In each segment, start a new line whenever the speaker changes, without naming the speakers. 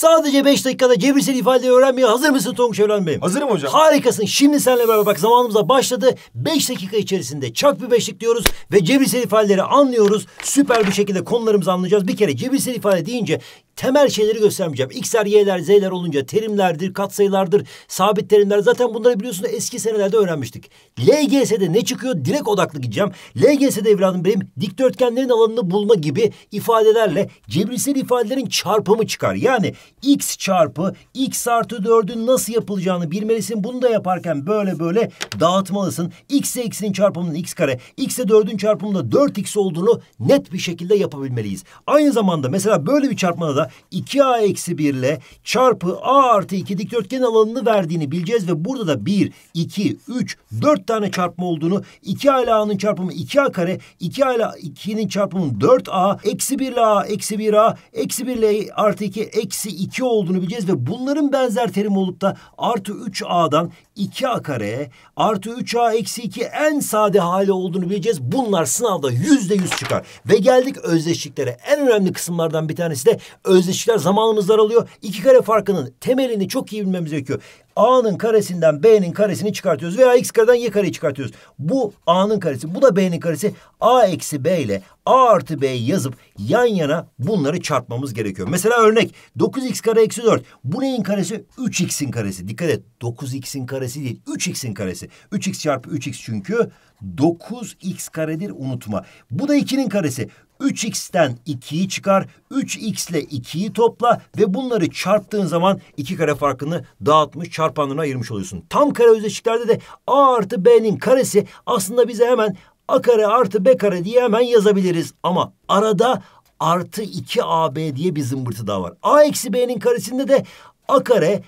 Sadece beş dakikada cebirsel ifadeyi öğrenmeye hazır mısın Tonguç Evren Bey? Hazırım hocam. Harikasın. Şimdi senle beraber bak zamanımıza başladı. Beş dakika içerisinde çak bir beşlik diyoruz ve cebirsel ifadeleri anlıyoruz. Süper bir şekilde konularımızı anlayacağız. Bir kere cebirsel ifade deyince temel şeyleri göstermeyeceğim. X'ler, Y'ler, Z'ler olunca terimlerdir, katsayılardır, sabit terimler. Zaten bunları biliyorsunuz eski senelerde öğrenmiştik. LGS'de ne çıkıyor? Direkt odaklı gideceğim. LGS'de evladım benim dikdörtgenlerin alanını bulma gibi ifadelerle cebirsel ifadelerin çarpımı çıkar. Yani X çarpı X artı 4'ün nasıl yapılacağını bilmelisin. Bunu da yaparken böyle böyle dağıtmalısın. X'e X'in çarpımının X kare, X'e 4'ün çarpımında 4X olduğunu net bir şekilde yapabilmeliyiz. Aynı zamanda mesela böyle bir çarpmada da 2a eksi 1 ile çarpı a artı 2 dikdörtgen alanını verdiğini bileceğiz ve burada da 1, 2, 3, 4 tane çarpma olduğunu 2a ile a'nın çarpımı 2a kare, 2a ile 2'nin çarpımı 4a, eksi 1 ile a, eksi 1a, eksi 1 ile artı 2, eksi 2 olduğunu bileceğiz ve bunların benzer terim olup da artı 3a'dan 2a kare artı 3a eksi 2 en sade hali olduğunu bileceğiz. Bunlar sınavda yüzde yüz çıkar. Ve geldik özdeşliklere. En önemli kısımlardan bir tanesi de öz özdeşlikler zamanımız daralıyor. İki kare farkının temelini çok iyi bilmemiz gerekiyor. A'nın karesinden B'nin karesini çıkartıyoruz veya X kareden Y kareyi çıkartıyoruz. Bu A'nın karesi, bu da B'nin karesi. A eksi B ile A artı B yazıp yan yana bunları çarpmamız gerekiyor. Mesela örnek 9X kare eksi 4. Bu neyin karesi? 3X'in karesi. Dikkat et 9X'in karesi değil 3X'in karesi. 3X çarpı 3X çünkü 9X karedir unutma. Bu da 2'nin karesi. 3x'ten 2'yi çıkar. 3x ile 2'yi topla ve bunları çarptığın zaman iki kare farkını dağıtmış çarpanlarına ayırmış oluyorsun. Tam kare özdeşliklerde de a artı b'nin karesi aslında bize hemen a kare artı b kare diye hemen yazabiliriz. Ama arada artı 2ab diye bir zımbırtı daha var. a eksi b'nin karesinde de a kare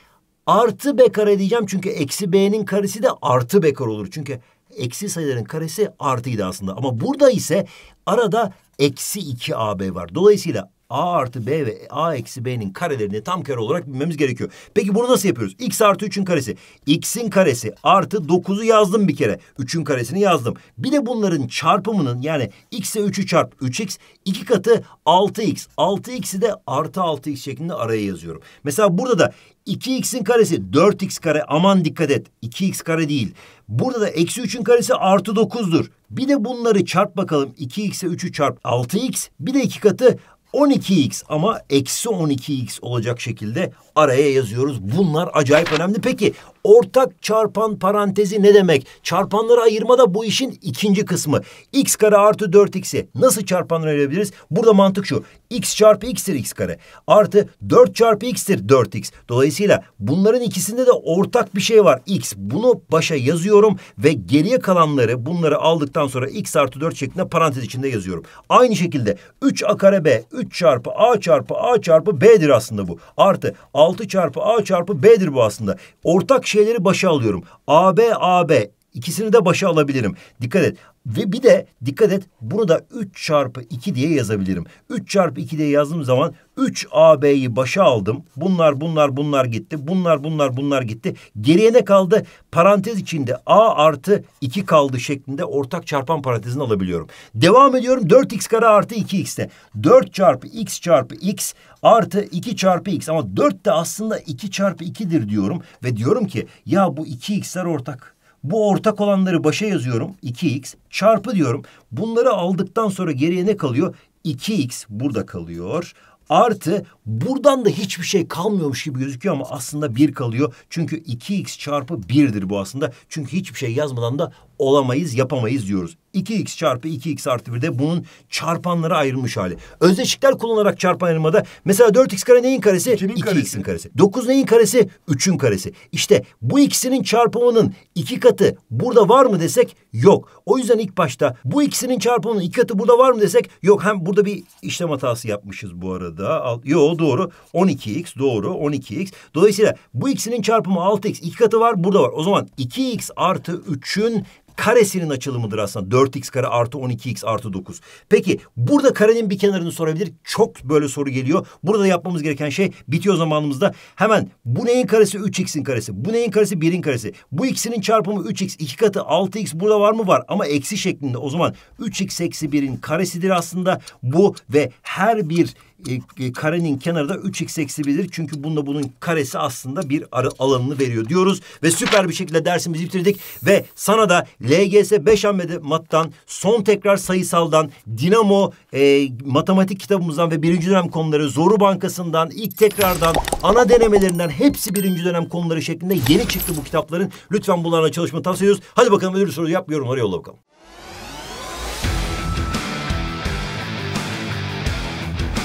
artı b kare diyeceğim. Çünkü eksi b'nin karesi de artı b kare olur. Çünkü eksi sayıların karesi artıydı aslında. Ama burada ise arada eksi 2 AB var. Dolayısıyla A artı B ve A eksi B'nin karelerini tam kare olarak bilmemiz gerekiyor. Peki bunu nasıl yapıyoruz? X artı 3'ün karesi. X'in karesi artı 9'u yazdım bir kere. 3'ün karesini yazdım. Bir de bunların çarpımının yani X'e 3'ü çarp 3X. 2 katı 6X. 6X'i de artı 6X şeklinde araya yazıyorum. Mesela burada da 2x'in karesi 4x kare aman dikkat et 2x kare değil. Burada da eksi 3'ün karesi artı 9'dur. Bir de bunları çarp bakalım 2x'e 3'ü çarp 6x bir de 2 katı 12x ama eksi 12x olacak şekilde araya yazıyoruz. Bunlar acayip önemli. Peki Ortak çarpan parantezi ne demek? Çarpanları ayırma da bu işin ikinci kısmı. X kare artı 4x'i nasıl çarpanlara ayırabiliriz? Burada mantık şu. X çarpı x'tir x kare. Artı 4 çarpı x'tir 4x. Dolayısıyla bunların ikisinde de ortak bir şey var. X. Bunu başa yazıyorum ve geriye kalanları bunları aldıktan sonra x artı 4 şeklinde parantez içinde yazıyorum. Aynı şekilde 3 a kare b 3 çarpı a çarpı a çarpı b'dir aslında bu. Artı 6 çarpı a çarpı b'dir bu aslında. Ortak şeyleri başa alıyorum. AB, AB, İkisini de başa alabilirim. Dikkat et. Ve bir de dikkat et bunu da 3 çarpı 2 diye yazabilirim. 3 çarpı 2 diye yazdığım zaman 3 AB'yi başa aldım. Bunlar bunlar bunlar gitti. Bunlar bunlar bunlar gitti. Geriye ne kaldı? Parantez içinde A artı 2 kaldı şeklinde ortak çarpan parantezini alabiliyorum. Devam ediyorum 4x kare artı 2 de. 4 çarpı x çarpı x artı 2 çarpı x. Ama 4 de aslında 2 çarpı 2'dir diyorum. Ve diyorum ki ya bu 2x'ler ortak. Bu ortak olanları başa yazıyorum 2x çarpı diyorum. Bunları aldıktan sonra geriye ne kalıyor? 2x burada kalıyor. Artı buradan da hiçbir şey kalmıyormuş gibi gözüküyor ama aslında bir kalıyor. Çünkü 2x çarpı 1'dir bu aslında. Çünkü hiçbir şey yazmadan da olamayız, yapamayız diyoruz. 2x çarpı 2x artı 1 de bunun çarpanları ayrılmış hali. Özdeşlikler kullanarak çarpan ayırmada mesela 4x kare neyin karesi? 2x'in karesi. karesi. 9 neyin karesi? 3'ün karesi. İşte bu ikisinin çarpımının iki katı burada var mı desek yok. O yüzden ilk başta bu ikisinin çarpımının iki katı burada var mı desek yok. Hem burada bir işlem hatası yapmışız bu arada. Yo doğru. 12x doğru 12x. Dolayısıyla bu ikisinin çarpımı 6x. iki katı var burada var. O zaman 2x artı 3'ün karesinin açılımıdır aslında. 4x kare artı 12x artı 9. Peki burada karenin bir kenarını sorabilir. Çok böyle soru geliyor. Burada yapmamız gereken şey bitiyor zamanımızda. Hemen bu neyin karesi? 3x'in karesi. Bu neyin karesi? 1'in karesi. Bu ikisinin çarpımı 3x. 2 katı 6x burada var mı? Var ama eksi şeklinde. O zaman 3x eksi 1'in karesidir aslında bu ve her bir e, e, karenin kenarı da 3x eksi 1'dir. Çünkü bununla bunun karesi aslında bir arı alanını veriyor diyoruz. Ve süper bir şekilde dersimizi bitirdik. Ve sana da LGS 5 hamlede mattan, son tekrar sayısaldan, dinamo e, matematik kitabımızdan ve birinci dönem konuları zoru bankasından, ilk tekrardan, ana denemelerinden hepsi birinci dönem konuları şeklinde yeni çıktı bu kitapların. Lütfen bunlarla çalışma tavsiye ediyoruz. Hadi bakalım ödül soru yap yorumlara yolla bakalım.